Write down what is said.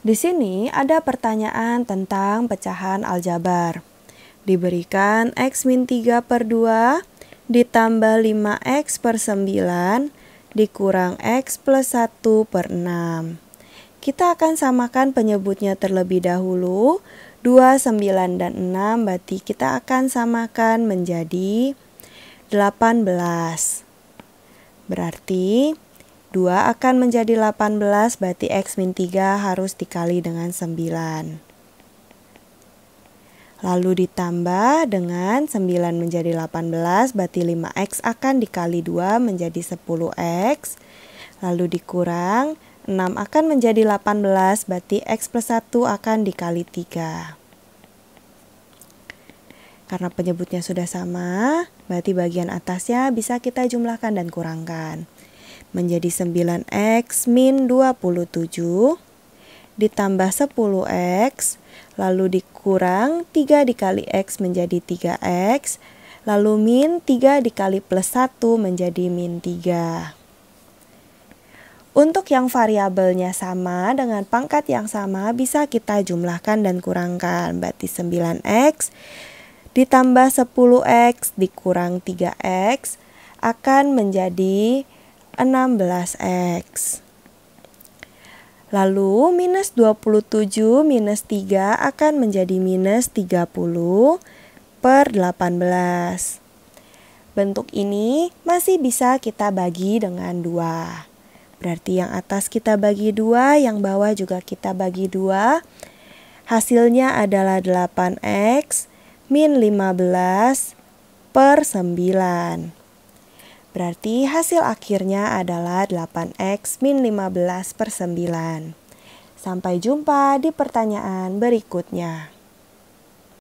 Di sini ada pertanyaan tentang pecahan aljabar. Diberikan X min 3 per 2 ditambah 5X per 9 dikurang X plus 1 per 6. Kita akan samakan penyebutnya terlebih dahulu. 2, 9, dan 6 berarti kita akan samakan menjadi 18. Berarti 2 akan menjadi 18 berarti X min 3 harus dikali dengan 9. Lalu ditambah dengan 9 menjadi 18 berarti 5X akan dikali 2 menjadi 10X. Lalu dikurang 6 akan menjadi 18 berarti X plus 1 akan dikali 3. Karena penyebutnya sudah sama, berarti bagian atasnya bisa kita jumlahkan dan kurangkan menjadi 9x min 27 ditambah 10x lalu dikurang 3 dikali x menjadi 3x lalu min 3 dikali plus 1 menjadi min 3. Untuk yang variabelnya sama dengan pangkat yang sama bisa kita jumlahkan dan kurangkan. Berarti 9x ditambah 10x dikurang 3x akan menjadi 16x. Lalu minus 27 minus 3 akan menjadi minus 30 per 18. Bentuk ini masih bisa kita bagi dengan 2. Berarti yang atas kita bagi 2, yang bawah juga kita bagi 2. Hasilnya adalah 8x min 15 per 9. Berarti hasil akhirnya adalah 8x min 15 per 9. Sampai jumpa di pertanyaan berikutnya.